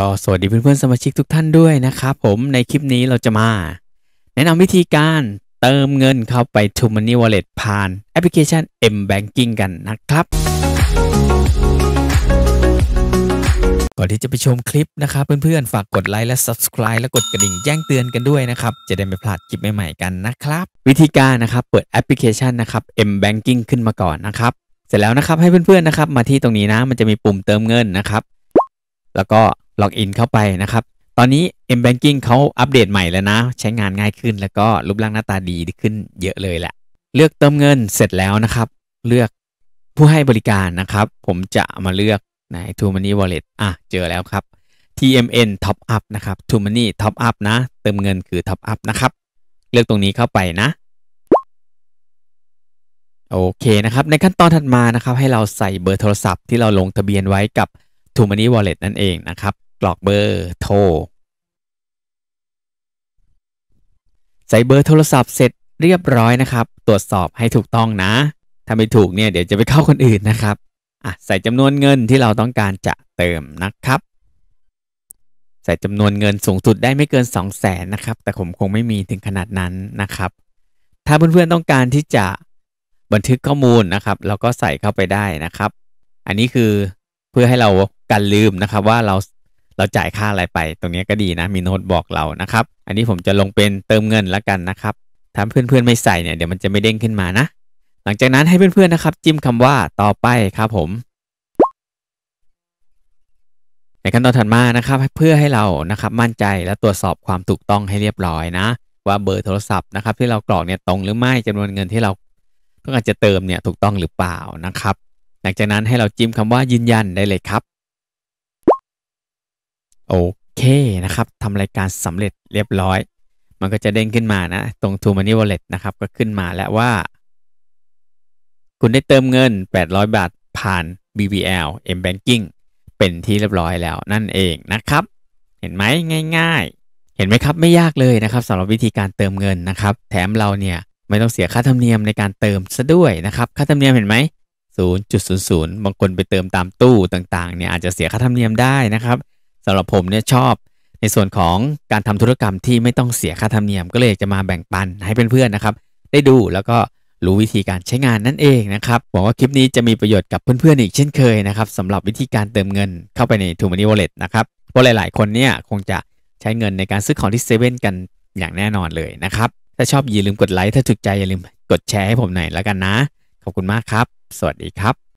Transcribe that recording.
ก็สวัสดีเพื่อน ๆ สมาชิกทุกท่านด้วยนะครับ ผมในคลิปนี้เราจะมา แนะนำวิธีการเติมเงินเข้าไป t o m o n e y Wallet ผ่าน แอปพลิเคชัน M Banking กันนะครับ ก่อนที่จะไปชมคลิปนะครับ เพื่อน ๆ ฝากกดไลค์และ Subscribe และกดกระดิ่งแจ้งเตือนกันด้วยนะครับ จะได้ไม่พลาดคลิปใหม่ๆกันนะครับ วิธีการนะครับ เปิดแอปพลิเคชันนะครับ M Banking ขึ้นมาก่อนนะครับ เสร็จแล้วนะครับให้เพื่อนๆนะครับ มาที่ตรงนี้นะ มันจะมีปุ่มเติมเงินนะครับ แล้วก็ล็อกอินเข้าไปนะครับ ตอนนี้ M Banking เขาอัปเดตใหม่แล้วนะ ใช้งานง่ายขึ้น แล้วก็รูปร่างหน้าตาดีขึ้นเยอะเลยแหละ เลือกเติมเงินเสร็จแล้วนะครับ เลือกผู้ให้บริการนะครับ ผมจะมาเลือกใน t o Money Wallet อ่ะ เจอแล้วครับ TMN Top Up นะครับ t o Money Top Up นะ เติมเงินคือ Top Up นะครับ เลือกตรงนี้เข้าไปนะ โอเคนะครับ ในขั้นตอนถัดมานะครับ ให้เราใส่เบอร์โทรศัพท์ที่เราลงทะเบียนไว้กับ t o Money Wallet นั่นเองนะครับลอกเบอร์โทรใส่เบอร์โทรศัพท์เสร็จเรียบร้อยนะครับ ตรวจสอบให้ถูกต้องนะ ถ้าไม่ถูกเนี่ยเดี๋ยวจะไปเข้าคนอื่นนะครับอ่ะใส่จำนวนเงินที่เราต้องการจะเติมนะครับ ใส่จำนวนเงินสูงสุดได้ไม่เกิน2 0 0แสนนะครับแต่ผมคงไม่มีถึงขนาดนั้นนะครับ ถ้าเพื่อนๆต้องการที่จะบันทึกข้อมูลนะครับ เราก็ใส่เข้าไปได้นะครับ อันนี้คือเพื่อให้เรากันลืมนะครับว่าเราเราจ่ายค่าอะไรไป ตรงนี้ก็ดีนะมีโน้ตบอกเรานะครับ อันนี้ผมจะลงเป็นเติมเงินแล้วกันนะครับถ้าเพื่อนๆไม่ใส่เนี่ยเดี๋ยวมันจะไม่เด้งขึ้นมานะ หลังจากนั้นให้เพื่อนๆนะครับจิ้มคำว่าต่อไปครับ ผมในขั้นตอนถัดมานะครับเพื่อให้เรานะครับมั่นใจและตรวจสอบความถูกต้องให้เรียบร้อยนะ ว่าเบอร์โทรศัพท์นะครับ ที่เรากรอกเนี่ยตรงหรือไม่จำนวนเงินที่เราต้องการจะเติมเนี่ยถูกต้องหรือเปล่านะครับ หลังจากนั้นให้เราจิ้มคำว่ายืนยันได้เลยครับโอเคนะครับทำรายการสำเร็จเรียบร้อย มันก็จะเด้งขึ้นมานะตรง t o Money Wallet นะครับ ก็ขึ้นมาแล้วว่า คุณได้เติมเงิน 800 บาทผ่าน BBL M Banking เป็นที่เรียบร้อยแล้วนั่นเองนะครับ เห็นไหมง่ายๆ เห็นไหมครับไม่ยากเลยนะครับสำหรับวิธีการเติมเงินนะครับ แถมเราเนี่ย ไม่ต้องเสียค่าธรรมเนียมในการเติมซะด้วยนะครับค่าธรรมเนียมเห็นไหม0.00บางคนไปเติมตามตู้ต่างๆเนี่ยอาจจะเสียค่าธรรมเนียมได้นะครับสำหรับผมเนี่ยชอบในส่วนของการทำธุรกรรมที่ไม่ต้องเสียค่าธรรมเนียมก็เลยจะมาแบ่งปันให้เพื่อนๆนะครับ ได้ดูแล้วก็รู้วิธีการใช้งานนั่นเองนะครับหวังว่าคลิปนี้จะมีประโยชน์กับเพื่อนๆอีกเช่นเคยนะครับสำหรับวิธีการเติมเงินเข้าไปใน t o m o n e y Wallet นะครับ เพราะหลายๆคนเนี่ยคงจะใช้เงินในการซื้อของที่เซเว่นกันอย่างแน่นอนเลยนะครับถ้าชอบอย่าลืมกดไลค์ถ้าถูกใจอย่าลืมกดแชร์ให้ผมหน่อยแล้วกันนะขอบคุณมากครับ สวัสดีครับ